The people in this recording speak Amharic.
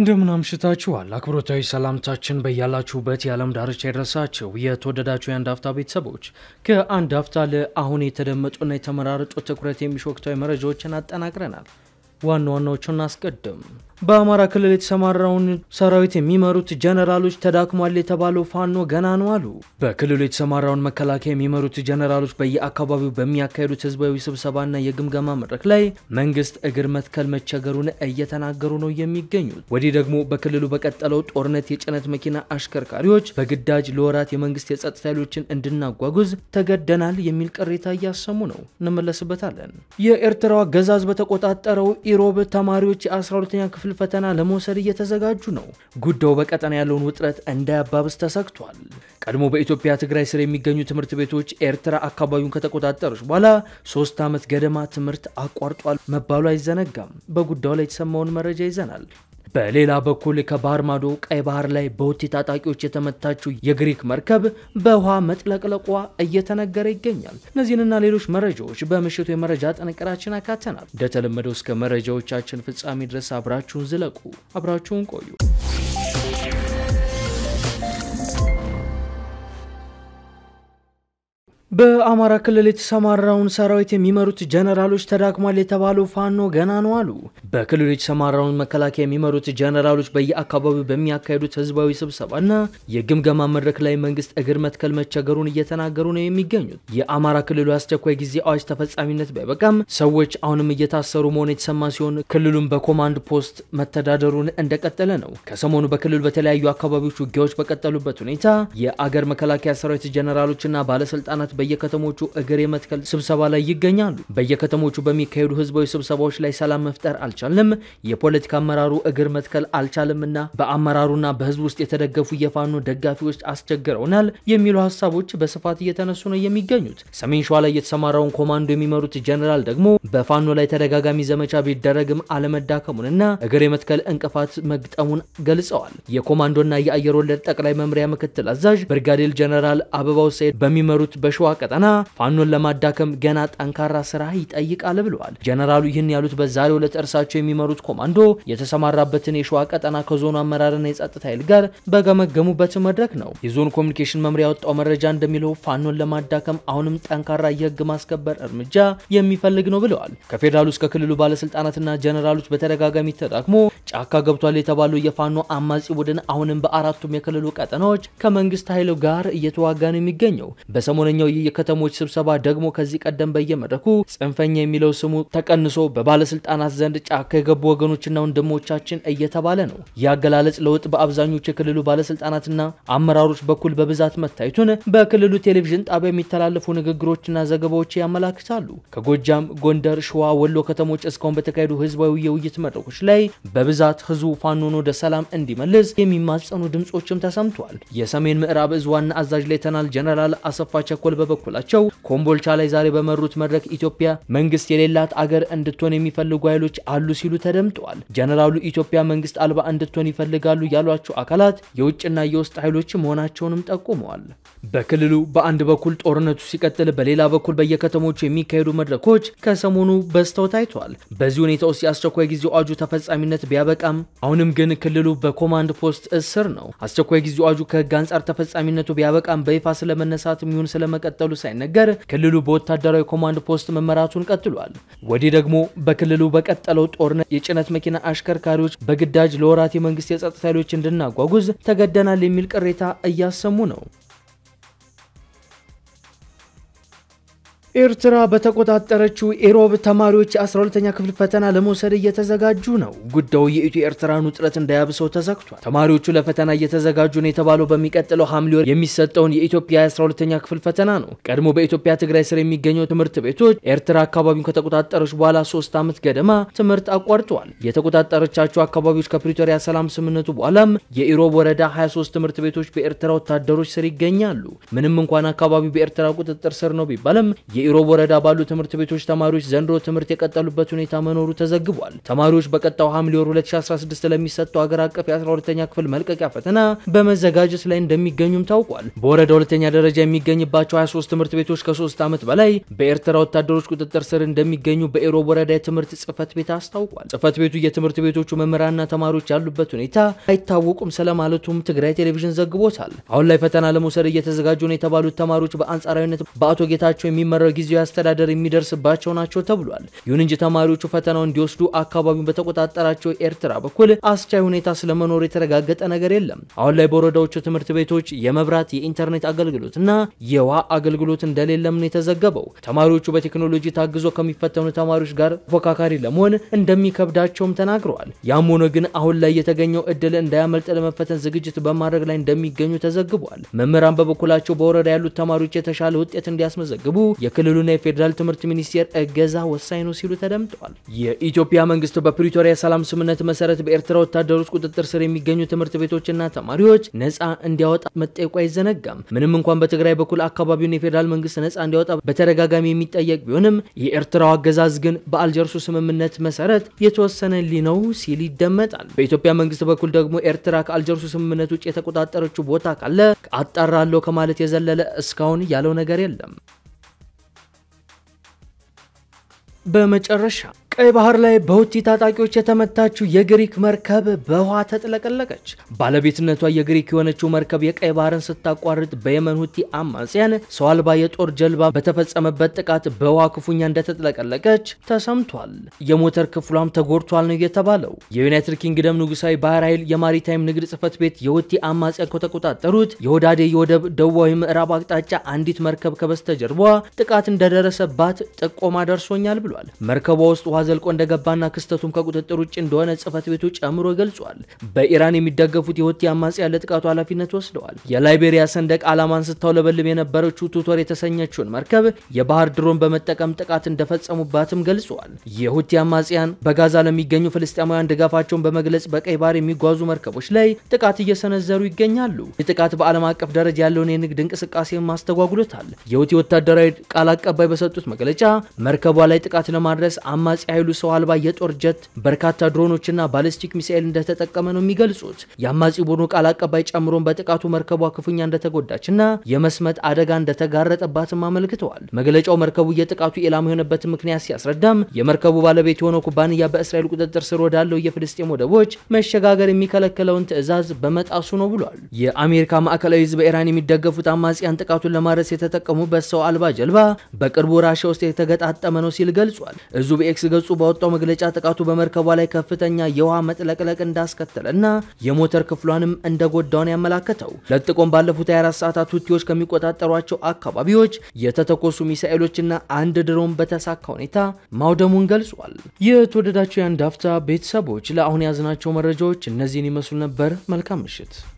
እንደምን አምሽታችኋል። አክብሮታዊ ሰላምታችን በያላችሁበት የዓለም ዳርቻ የደረሳችሁ የተወደዳችሁ የአንድ አፍታ ቤተሰቦች ከአንድ አፍታ ለአሁን የተደመጡና የተመራረጡ ትኩረት የሚሹ ወቅታዊ መረጃዎችን አጠናቅረናል። ዋና ዋናዎቹን አስቀድም በአማራ ክልል የተሰማራውን ሰራዊት የሚመሩት ጀነራሎች ተዳክሟል የተባለው ፋኖ ገና ነው አሉ። በክልሉ የተሰማራውን መከላከያ የሚመሩት ጀነራሎች በየአካባቢው በሚያካሄዱት ህዝባዊ ስብሰባና የግምገማ መድረክ ላይ መንግስት እግር መትከል መቸገሩን እየተናገሩ ነው የሚገኙት። ወዲህ ደግሞ በክልሉ በቀጠለው ጦርነት የጭነት መኪና አሽከርካሪዎች በግዳጅ ለወራት የመንግስት የጸጥታ ኃይሎችን እንድናጓጉዝ ተገደናል የሚል ቅሬታ እያሰሙ ነው። እንመለስበታለን። የኤርትራው አገዛዝ በተቆጣጠረው ኢሮብ ተማሪዎች የ12ኛ ክፍል ክፍል ፈተና ለመውሰድ እየተዘጋጁ ነው። ጉዳዩ በቀጠና ያለውን ውጥረት እንዳያባብስ ተሰግቷል። ቀድሞ በኢትዮጵያ ትግራይ ስር የሚገኙ ትምህርት ቤቶች ኤርትራ አካባቢውን ከተቆጣጠረች በኋላ ሶስት ዓመት ገደማ ትምህርት አቋርጧል መባሉ አይዘነጋም። በጉዳዩ ላይ የተሰማውን መረጃ ይዘናል። በሌላ በኩል ከባህር ማዶ ቀይ ባህር ላይ በሁቲ ታጣቂዎች የተመታችው የግሪክ መርከብ በውሃ መጥለቅለቋ እየተነገረ ይገኛል። እነዚህንና ሌሎች መረጃዎች በምሽቱ የመረጃ ጥንቅራችን አካተናል። እንደተለመደው እስከ መረጃዎቻችን ፍጻሜ ድረስ አብራችሁን ዝለቁ፣ አብራችሁን ቆዩ። በአማራ ክልል የተሰማራውን ሰራዊት የሚመሩት ጀነራሎች ተዳክሟል የተባለው ፋኖ ገና ነው አሉ። በክልሉ የተሰማራውን መከላከያ የሚመሩት ጀነራሎች በየአካባቢው በሚያካሄዱት ህዝባዊ ስብሰባና የግምገማ መድረክ ላይ መንግስት እግር መትከል መቸገሩን እየተናገሩ ነው የሚገኙት። የአማራ ክልሉ አስቸኳይ ጊዜ አዋጅ ተፈጻሚነት ባይበቃም ሰዎች አሁንም እየታሰሩ መሆኑ የተሰማ ሲሆን ክልሉን በኮማንድ ፖስት መተዳደሩን እንደቀጠለ ነው። ከሰሞኑ በክልሉ በተለያዩ አካባቢዎች ውጊያዎች በቀጠሉበት ሁኔታ የአገር መከላከያ ሰራዊት ጀነራሎችና ባለስልጣናት በ በየከተሞቹ እግር የመትከል ስብሰባ ላይ ይገኛሉ። በየከተሞቹ በሚካሄዱ ህዝባዊ ስብሰባዎች ላይ ሰላም መፍጠር አልቻለም፣ የፖለቲካ አመራሩ እግር መትከል አልቻልምና በአመራሩና በህዝብ ውስጥ የተደገፉ የፋኖ ደጋፊዎች አስቸግረውናል የሚሉ ሀሳቦች በስፋት እየተነሱ ነው የሚገኙት። ሰሜን ሸዋ ላይ የተሰማራውን ኮማንዶ የሚመሩት ጀኔራል ደግሞ በፋኖ ላይ ተደጋጋሚ ዘመቻ ቢደረግም አለመዳከሙንና እግር የመትከል እንቅፋት መግጠሙን ገልጸዋል። የኮማንዶና የአየር ወለድ ጠቅላይ መምሪያ ምክትል አዛዥ ብርጋዴር ጀነራል አበባው ሰይድ በሚመሩት በሸዋ ቀጠና ፋኖን ለማዳከም ገና ጠንካራ ስራ ይጠይቃል ብለዋል። ጀነራሉ ይህን ያሉት በዛሬው ዕለት እርሳቸው የሚመሩት ኮማንዶ የተሰማራበትን የሸዋ ቀጠና ከዞኑ አመራርና የጸጥታ ኃይል ጋር በገመገሙበት መድረክ ነው። የዞን ኮሚኒኬሽን መምሪያ ያወጣው መረጃ እንደሚለው ፋኖን ለማዳከም አሁንም ጠንካራ የህግ ማስከበር እርምጃ የሚፈልግ ነው ብለዋል። ከፌዴራሉ እስከ ክልሉ ባለስልጣናትና ጀነራሎች በተደጋጋሚ ተጠቅሞ ጫካ ገብቷል የተባለው የፋኖ አማጺ ቡድን አሁንም በአራቱም የክልሉ ቀጠናዎች ከመንግስት ኃይል ጋር እየተዋጋ ነው የሚገኘው። በሰሞነኛው የከተሞች ስብሰባ ደግሞ ከዚህ ቀደም በየመድረኩ ጽንፈኛ የሚለው ስሙ ተቀንሶ በባለስልጣናት ዘንድ ጫካ የገቡ ወገኖችና ወንድሞቻችን እየተባለ ነው። የአገላለጽ ለውጥ በአብዛኞቹ የክልሉ ባለስልጣናትና አመራሮች በኩል በብዛት መታየቱን በክልሉ ቴሌቪዥን ጣቢያ የሚተላለፉ ንግግሮችና ዘገባዎች ያመላክታሉ። ከጎጃም፣ ጎንደር፣ ሸዋ፣ ወሎ ከተሞች እስካሁን በተካሄዱ ህዝባዊ የውይይት መድረኮች ላይ በብዛት ህዝቡ ፋኖን ወደ ሰላም እንዲመልስ የሚማጸኑ ድምጾችም ተሰምቷል። የሰሜን ምዕራብ እዝ ዋና አዛዥ ሌተናል ጀነራል አሰፋ ቸኮል በበኩላቸው ኮምቦልቻ ላይ ዛሬ በመሩት መድረክ ኢትዮጵያ መንግስት የሌላት አገር እንድትሆን የሚፈልጉ ኃይሎች አሉ ሲሉ ተደምጠዋል። ጀነራሉ ኢትዮጵያ መንግስት አልባ እንድትሆን ይፈልጋሉ ያሏቸው አካላት የውጭና የውስጥ ኃይሎች መሆናቸውንም ጠቁመዋል። በክልሉ በአንድ በኩል ጦርነቱ ሲቀጥል፣ በሌላ በኩል በየከተሞቹ የሚካሄዱ መድረኮች ከሰሞኑ በዝተው ታይቷል። በዚህ ሁኔታ ውስጥ የአስቸኳይ ጊዜ አዋጁ ተፈጻሚነት ቢያበቃም አሁንም ግን ክልሉ በኮማንድ ፖስት እስር ነው። አስቸኳይ ጊዜ አዋጁ ከህግ አንጻር ተፈጻሚነቱ ቢያበቃም በይፋ ስለመነሳት የሚሆን ስለመቀጠል መቀጠሉ ሳይነገር ክልሉ በወታደራዊ ኮማንድ ፖስት መመራቱን ቀጥሏል። ወዲህ ደግሞ በክልሉ በቀጠለው ጦርነት የጭነት መኪና አሽከርካሪዎች በግዳጅ ለወራት የመንግስት የጸጥታ ኃይሎች እንድናጓጉዝ ተገደናል የሚል ቅሬታ እያሰሙ ነው። ኤርትራ በተቆጣጠረችው ኢሮብ ተማሪዎች የ12ተኛ ክፍል ፈተና ለመውሰድ እየተዘጋጁ ነው። ጉዳዩ የኢትዮ ኤርትራን ውጥረት እንዳያብሰው ተዘግቷል። ተማሪዎቹ ለፈተና እየተዘጋጁ ነው የተባለው በሚቀጥለው ሐምሌ ወር የሚሰጠውን የኢትዮጵያ የ12ተኛ ክፍል ፈተና ነው። ቀድሞ በኢትዮጵያ ትግራይ ስር የሚገኘው ትምህርት ቤቶች ኤርትራ አካባቢውን ከተቆጣጠረች በኋላ ሶስት ዓመት ገደማ ትምህርት አቋርጠዋል። የተቆጣጠረቻቸው አካባቢዎች ከፕሪቶሪያ ሰላም ስምምነቱ በኋላም የኢሮብ ወረዳ 23 ትምህርት ቤቶች በኤርትራ ወታደሮች ስር ይገኛሉ። ምንም እንኳን አካባቢው በኤርትራ ቁጥጥር ስር ነው ቢባልም በኢሮብ ወረዳ ባሉ ትምህርት ቤቶች ተማሪዎች ዘንድሮ ትምህርት የቀጠሉበት ሁኔታ መኖሩ ተዘግቧል። ተማሪዎች በቀጣው ሐምሌ ወር 2016 ለሚሰጠው ሀገር አቀፍ የ12ኛ ክፍል መልቀቂያ ፈተና በመዘጋጀት ላይ እንደሚገኙም ታውቋል። በወረዳ ሁለተኛ ደረጃ የሚገኝባቸው 23 ትምህርት ቤቶች ከ3 ዓመት በላይ በኤርትራ ወታደሮች ቁጥጥር ስር እንደሚገኙ በኢሮብ ወረዳ የትምህርት ጽህፈት ቤት አስታውቋል። ጽህፈት ቤቱ የትምህርት ቤቶቹ መምህራንና ተማሪዎች ያሉበት ሁኔታ አይታወቁም ስለማለቱም ትግራይ ቴሌቪዥን ዘግቦታል። አሁን ላይ ፈተና ለመውሰድ እየተዘጋጁ ነው የተባሉት ተማሪዎች በአንጻራዊነት በአቶ ጌታቸው የሚመራው ጊዜያዊ አስተዳደር የሚደርስባቸው ናቸው ተብሏል። ይሁን እንጂ ተማሪዎቹ ፈተናው እንዲወስዱ አካባቢውን በተቆጣጠራቸው ኤርትራ በኩል አስቻይ ሁኔታ ስለመኖሩ የተረጋገጠ ነገር የለም። አሁን ላይ በወረዳዎቹ ትምህርት ቤቶች የመብራት የኢንተርኔት አገልግሎት እና የውሃ አገልግሎት እንደሌለም ነው የተዘገበው። ተማሪዎቹ በቴክኖሎጂ ታግዞ ከሚፈተኑ ተማሪዎች ጋር ተፎካካሪ ለመሆን እንደሚከብዳቸውም ተናግረዋል። ያም ሆኖ ግን አሁን ላይ የተገኘው እድል እንዳያመልጥ ለመፈተን ዝግጅት በማድረግ ላይ እንደሚገኙ ተዘግቧል። መምህራን በበኩላቸው በወረዳ ያሉት ተማሪዎች የተሻለ ውጤት እንዲያስመዘግቡ የክልሉና የፌዴራል ትምህርት ሚኒስቴር እገዛ ወሳኝ ነው ሲሉ ተደምጠዋል። የኢትዮጵያ መንግስት በፕሪቶሪያ የሰላም ስምምነት መሰረት በኤርትራ ወታደሮች ቁጥጥር ስር የሚገኙ ትምህርት ቤቶችና ተማሪዎች ነፃ እንዲያወጣ መጠየቁ አይዘነጋም። ምንም እንኳን በትግራይ በኩል አካባቢውን የፌዴራል መንግስት ነፃ እንዲያወጣ በተደጋጋሚ የሚጠየቅ ቢሆንም የኤርትራው አገዛዝ ግን በአልጀርሱ ስምምነት መሰረት የተወሰነ ሊነው ሲል ይደመጣል። በኢትዮጵያ መንግስት በኩል ደግሞ ኤርትራ ከአልጀርሱ ስምምነት ውጭ የተቆጣጠረችው ቦታ ካለ አጣራለሁ ከማለት የዘለለ እስካሁን ያለው ነገር የለም። በመጨረሻ ቀይ ባህር ላይ በውጭ ታጣቂዎች የተመታችው የግሪክ መርከብ በውሃ ተጥለቀለቀች። ባለቤትነቷ የግሪክ የሆነችው መርከብ የቀይ ባህርን ስታቋርጥ በየመን ሁቲ አማጽያን ሰው አልባ የጦር ጀልባ በተፈጸመበት ጥቃት በውሃ ክፉኛ እንደተጥለቀለቀች ተሰምቷል። የሞተር ክፍሏም ተጎድቷል ነው የተባለው። የዩናይትድ ኪንግደም ንጉሳዊ ባህር ኃይል የማሪታይም ንግድ ጽህፈት ቤት የሁቲ አማጽያን ከተቆጣጠሩት የሆዳዴ የወደብ ደቡባዊ ምዕራብ አቅጣጫ አንዲት መርከብ ከበስተጀርባ ጥቃት እንደደረሰባት ጥቆማ ደርሶኛል ብሏል። መርከቧ ውስጥ ዘልቆ እንደገባና ክስተቱም ከቁጥጥር ውጭ እንደሆነ ጽህፈት ቤቱ ጨምሮ ገልጿል። በኢራን የሚደገፉት የሁቲ አማጽያን ለጥቃቱ ኃላፊነት ወስደዋል። የላይቤሪያ ሰንደቅ ዓላማን ስታውለበልብ የነበረችው ቱቶር የተሰኘችውን መርከብ የባህር ድሮን በመጠቀም ጥቃት እንደፈጸሙባትም ገልጿል። የሁቲ አማጽያን በጋዛ ለሚገኙ ፍልስጤማውያን ድጋፋቸውን በመግለጽ በቀይ ባህር የሚጓዙ መርከቦች ላይ ጥቃት እየሰነዘሩ ይገኛሉ። ጥቃት በዓለም አቀፍ ደረጃ ያለውን የንግድ እንቅስቃሴ ማስተጓጉሎታል። የሁቲ ወታደራዊ ቃል አቀባይ በሰጡት መግለጫ መርከቧ ላይ ጥቃት ለማድረስ አማጽያ ኃይሉ ሰው አልባ የጦር ጀት፣ በርካታ ድሮኖችና ባለስቲክ ሚሳኤል እንደተጠቀመ ነው የሚገልጹት። የአማጺ ቡድኑ ቃል አቀባይ ጨምሮን በጥቃቱ መርከቧ ክፉኛ እንደተጎዳችና የመስመጥ አደጋ እንደተጋረጠባትም አመልክተዋል። መግለጫው መርከቡ የጥቃቱ ኢላማ የሆነበት ምክንያት ሲያስረዳም የመርከቡ ባለቤት የሆነው ኩባንያ በእስራኤል ቁጥጥር ስር ወዳለው የፍልስጤም ወደቦች መሸጋገር የሚከለከለውን ትዕዛዝ በመጣሱ ነው ብሏል። የአሜሪካ ማዕከላዊ ህዝብ በኢራን የሚደገፉት አማጽያን ጥቃቱን ለማድረስ የተጠቀሙበት ሰው አልባ ጀልባ በቅርቡ ራሽያ ውስጥ የተገጣጠመ ነው ሲል ገልጿል። እዙ በኤክስ ድረገጹ ባወጣው መግለጫ ጥቃቱ በመርከቧ ላይ ከፍተኛ የውሃ መጥለቅለቅ እንዳስከተለና የሞተር ክፍሏንም እንደጎዳውን ያመላከተው ለጥቆም ባለፉት 24 ሰዓታት ሁቲዎች ከሚቆጣጠሯቸው አካባቢዎች የተተኮሱ ሚሳኤሎችና አንድ ድሮን በተሳካ ሁኔታ ማውደሙን ገልጿል። የተወደዳቸው የአንድ አፍታ ቤተሰቦች ለአሁን ያዝናቸው መረጃዎች እነዚህን ይመስሉ ነበር። መልካም ምሽት።